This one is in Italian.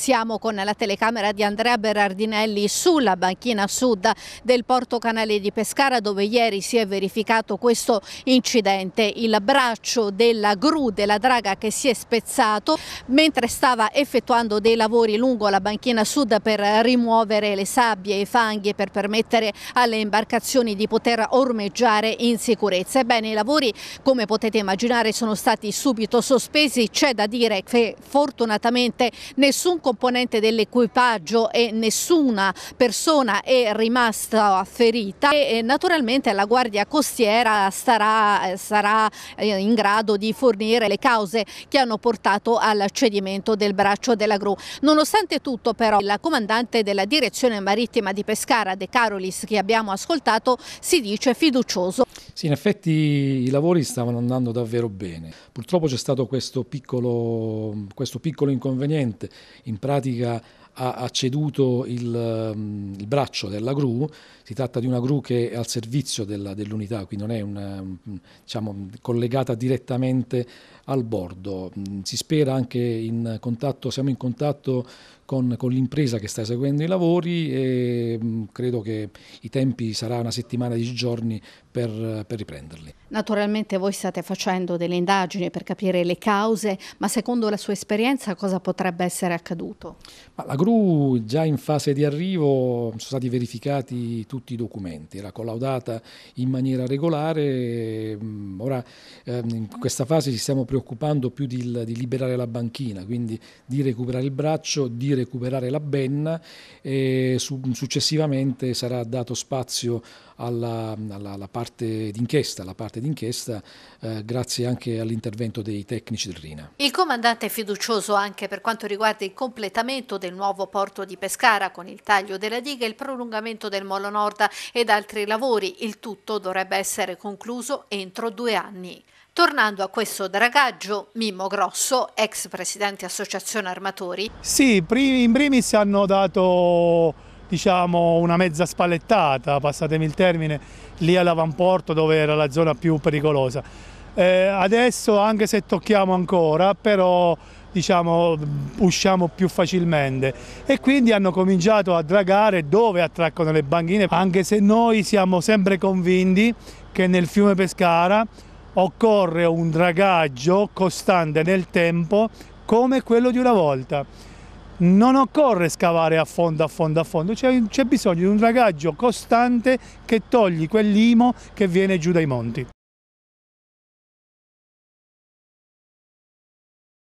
Siamo con la telecamera di Andrea Berardinelli sulla banchina sud del porto canale di Pescara dove ieri si è verificato questo incidente. Il braccio della gru della draga che si è spezzato mentre stava effettuando dei lavori lungo la banchina sud per rimuovere le sabbie e i fanghi per permettere alle imbarcazioni di poter ormeggiare in sicurezza. Ebbene i lavori come potete immaginare sono stati subito sospesi, c'è da dire che fortunatamente nessun componente dell'equipaggio e nessuna persona è rimasta ferita e eh, naturalmente la Guardia Costiera starà, eh, sarà eh, in grado di fornire le cause che hanno portato al cedimento del braccio della gru. Nonostante tutto però il comandante della direzione marittima di Pescara De Carolis che abbiamo ascoltato si dice fiducioso. Sì, in effetti i lavori stavano andando davvero bene. Purtroppo c'è stato questo piccolo, questo piccolo inconveniente. In pratica ha ceduto il, um, il, braccio della gru, si tratta di una gru che è al servizio della, dell'unità, quindi non è una, mm, diciamo, collegata direttamente al bordo. Mm, si spera anche in contatto, siamo in contatto con, con l'impresa che sta eseguendo i lavori e mm, credo che i tempi saranno una settimana, dieci giorni per, per riprenderli. Naturalmente voi state facendo delle indagini per capire le cause, ma secondo la sua esperienza cosa potrebbe essere accaduto? Ma la gru già in fase di arrivo sono stati verificati tutti i documenti, era collaudata in maniera regolare, mm, ora ehm, in questa fase ci stiamo preoccupando più di, di liberare la banchina, quindi di recuperare il braccio, di recuperare la benna e successivamente sarà dato spazio alla, alla, alla parte d'inchiesta, alla parte d'inchiesta eh, grazie anche all'intervento dei tecnici del RINA. Il comandante è fiducioso anche per quanto riguarda il completamento del nuovo porto di Pescara con il taglio della diga, il prolungamento del Molo Nord ed altri lavori. Il tutto dovrebbe essere concluso entro due anni. Tornando a questo dragaggio, Mimmo Grosso, ex presidente associazione armatori. Sì, in primis hanno dato diciamo, una mezza spallettata, passatemi il termine, lì all'avamporto dove era la zona più pericolosa. Eh, adesso anche se tocchiamo ancora, però diciamo, usciamo più facilmente e quindi hanno cominciato a dragare dove attraccano le banchine, anche se noi siamo sempre convinti che nel fiume Pescara occorre un dragaggio costante nel tempo come quello di una volta non occorre scavare a fondo, a fondo, a fondo, c'è bisogno di un dragaggio costante che togli quell'imo che viene giù dai monti.